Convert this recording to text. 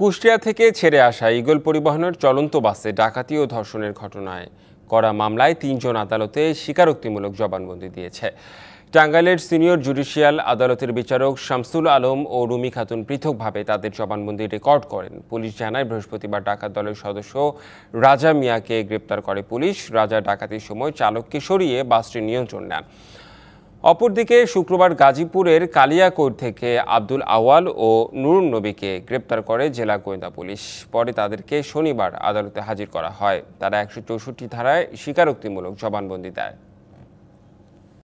কুষ্টিয়া থেকে ছেড়ে আসা ইগল পরিবহনের চলন্ত বাসে ডাকাতি ও ধর্ষণের ঘটনায় করা মামলায় তিনজন আদালতে স্বীকারোক্তিমূলক জবানবন্দি দিয়েছে টাঙ্গাইলের সিনিয়র জুডিশিয়াল আদালতের বিচারক শামসুল আলম ও রুমি খাতুন পৃথকভাবে তাদের জবানবন্দি রেকর্ড করেন পুলিশ জানায় বৃহস্পতিবার ডাকাত দলের সদস্য রাজা মিয়াকে গ্রেপ্তার করে পুলিশ রাজা ডাকাতির সময় চালককে সরিয়ে বাসটি নিয়ন্ত্রণ নেন অপরদিকে শুক্রবার গাজীপুরের কালিয়াকোট থেকে আব্দুল আওয়াল ও নুরুন নবীকে গ্রেপ্তার করে জেলা গোয়েন্দা পুলিশ পরে তাদেরকে শনিবার আদালতে হাজির করা হয় তারা একশো চৌষট্টি ধারায় স্বীকারোক্তিমূলক জবানবন্দি দেয়